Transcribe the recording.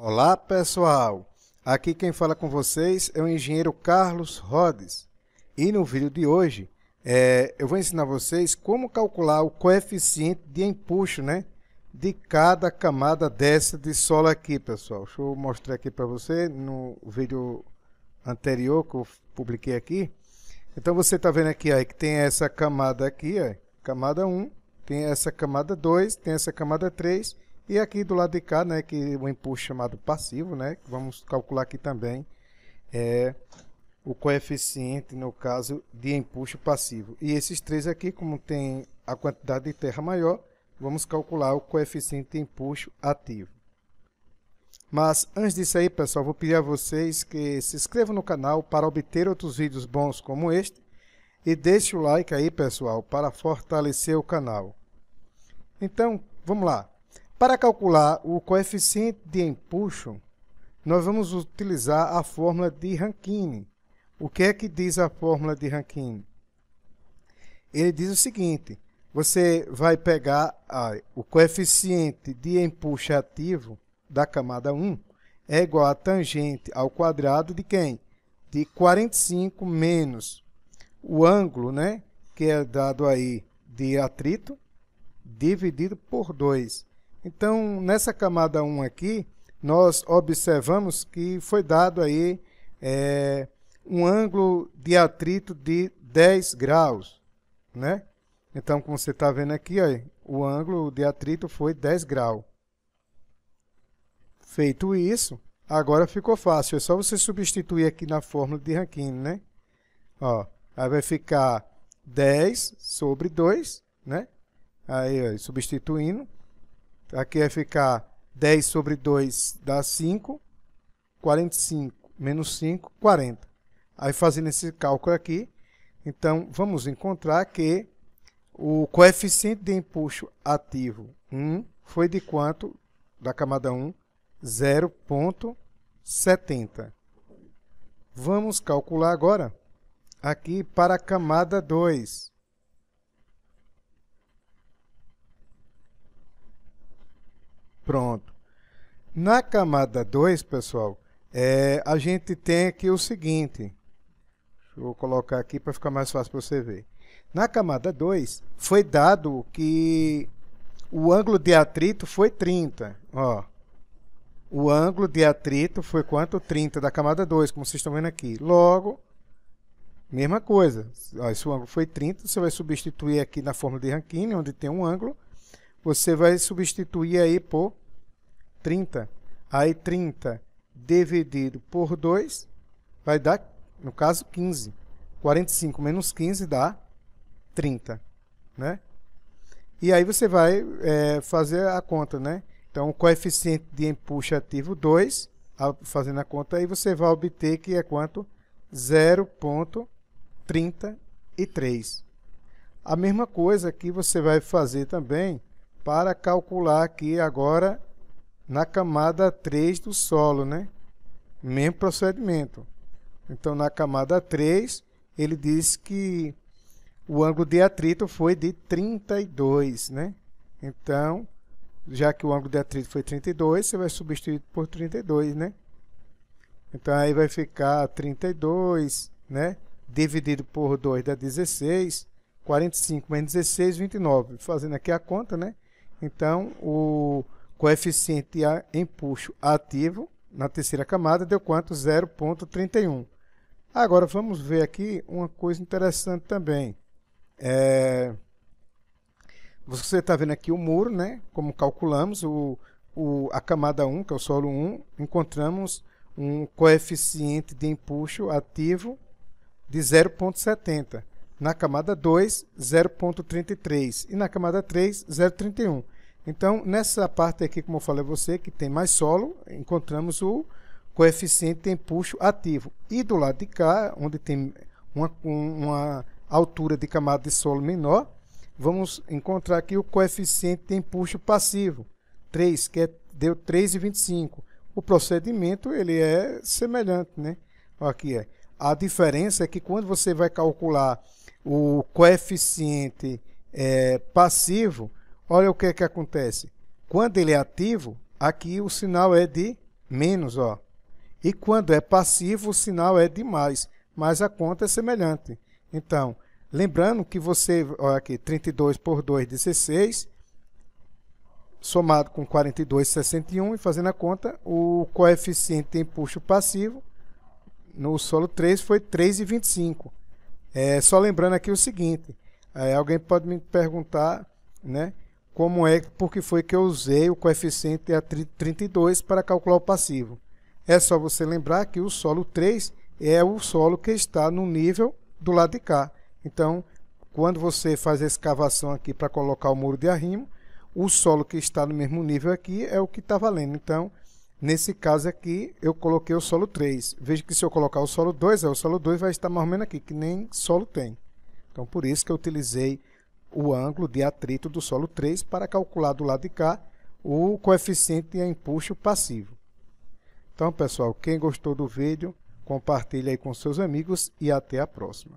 Olá pessoal, aqui quem fala com vocês é o engenheiro Carlos Rhodes e no vídeo de hoje é, eu vou ensinar vocês como calcular o coeficiente de empuxo né, de cada camada dessa de solo aqui pessoal. Deixa eu mostrar aqui para você no vídeo anterior que eu publiquei aqui. Então você está vendo aqui ó, que tem essa camada aqui, ó, camada 1, tem essa camada 2, tem essa camada 3 e aqui do lado de cá, né, que o empuxo chamado passivo, né, vamos calcular aqui também é o coeficiente, no caso, de empuxo passivo. E esses três aqui, como tem a quantidade de terra maior, vamos calcular o coeficiente de empuxo ativo. Mas antes disso aí, pessoal, vou pedir a vocês que se inscrevam no canal para obter outros vídeos bons como este e deixe o like aí, pessoal, para fortalecer o canal. Então, vamos lá. Para calcular o coeficiente de empuxo, nós vamos utilizar a fórmula de Rankine. O que é que diz a fórmula de Rankine? Ele diz o seguinte, você vai pegar ah, o coeficiente de empuxo ativo da camada 1 é igual a tangente ao quadrado de quem? De 45 menos o ângulo, né? Que é dado aí de atrito, dividido por 2. Então, nessa camada 1 aqui, nós observamos que foi dado aí é, um ângulo de atrito de 10 graus, né? Então, como você está vendo aqui, ó, o ângulo de atrito foi 10 graus. Feito isso, agora ficou fácil. É só você substituir aqui na fórmula de Rankine, né? Ó, aí vai ficar 10 sobre 2, né? Aí, ó, substituindo. Aqui vai ficar 10 sobre 2 dá 5. 45 menos 5, 40. Aí fazendo esse cálculo aqui, então vamos encontrar que o coeficiente de empuxo ativo 1 foi de quanto? Da camada 1, 0,70. Vamos calcular agora aqui para a camada 2. Pronto. Na camada 2, pessoal, é, a gente tem aqui o seguinte. Deixa eu colocar aqui para ficar mais fácil para você ver. Na camada 2, foi dado que o ângulo de atrito foi 30. Ó, o ângulo de atrito foi quanto? 30 da camada 2, como vocês estão vendo aqui. Logo, mesma coisa. Ó, se o ângulo foi 30, você vai substituir aqui na fórmula de Rankine, onde tem um ângulo. Você vai substituir aí por 30, aí 30 dividido por 2 vai dar, no caso, 15. 45 menos 15 dá 30, né? E aí você vai é, fazer a conta, né? Então, o coeficiente de empuxo ativo 2, fazendo a conta, aí você vai obter que é quanto? 0,33. A mesma coisa que você vai fazer também para calcular aqui agora na camada 3 do solo, né? Mesmo procedimento. Então, na camada 3, ele diz que o ângulo de atrito foi de 32, né? Então, já que o ângulo de atrito foi 32, você vai substituir por 32, né? Então, aí vai ficar 32, né? Dividido por 2 dá 16, 45 menos 16, 29. Fazendo aqui a conta, né? Então, o coeficiente a empuxo ativo na terceira camada deu quanto? 0,31. Agora vamos ver aqui uma coisa interessante também. É... Você está vendo aqui o muro, né? como calculamos, o, o, a camada 1, que é o solo 1, encontramos um coeficiente de empuxo ativo de 0,70. Na camada 2, 0,33. E na camada 3, 0,31. Então, nessa parte aqui, como eu falei a você, que tem mais solo, encontramos o coeficiente de empuxo ativo. E do lado de cá, onde tem uma, uma altura de camada de solo menor, vamos encontrar aqui o coeficiente de empuxo passivo, 3, que é, deu 3,25. O procedimento ele é semelhante, né? Aqui é. A diferença é que quando você vai calcular o coeficiente é, passivo, Olha o que, é que acontece. Quando ele é ativo, aqui o sinal é de menos, ó. E quando é passivo, o sinal é de mais, mas a conta é semelhante. Então, lembrando que você, olha aqui, 32 por 2, 16, somado com 42, 61, e fazendo a conta, o coeficiente de empuxo passivo no solo 3 foi 3,25. É, só lembrando aqui o seguinte, é, alguém pode me perguntar, né, como é porque foi que eu usei o coeficiente a 32 para calcular o passivo. É só você lembrar que o solo 3 é o solo que está no nível do lado de cá. Então, quando você faz a escavação aqui para colocar o muro de arrimo, o solo que está no mesmo nível aqui é o que está valendo. Então, nesse caso aqui, eu coloquei o solo 3. Veja que se eu colocar o solo 2, é, o solo 2 vai estar mais ou menos aqui, que nem solo tem. Então, por isso que eu utilizei o ângulo de atrito do solo 3 para calcular do lado de cá o coeficiente de empuxo passivo. Então, pessoal, quem gostou do vídeo, compartilhe aí com seus amigos e até a próxima.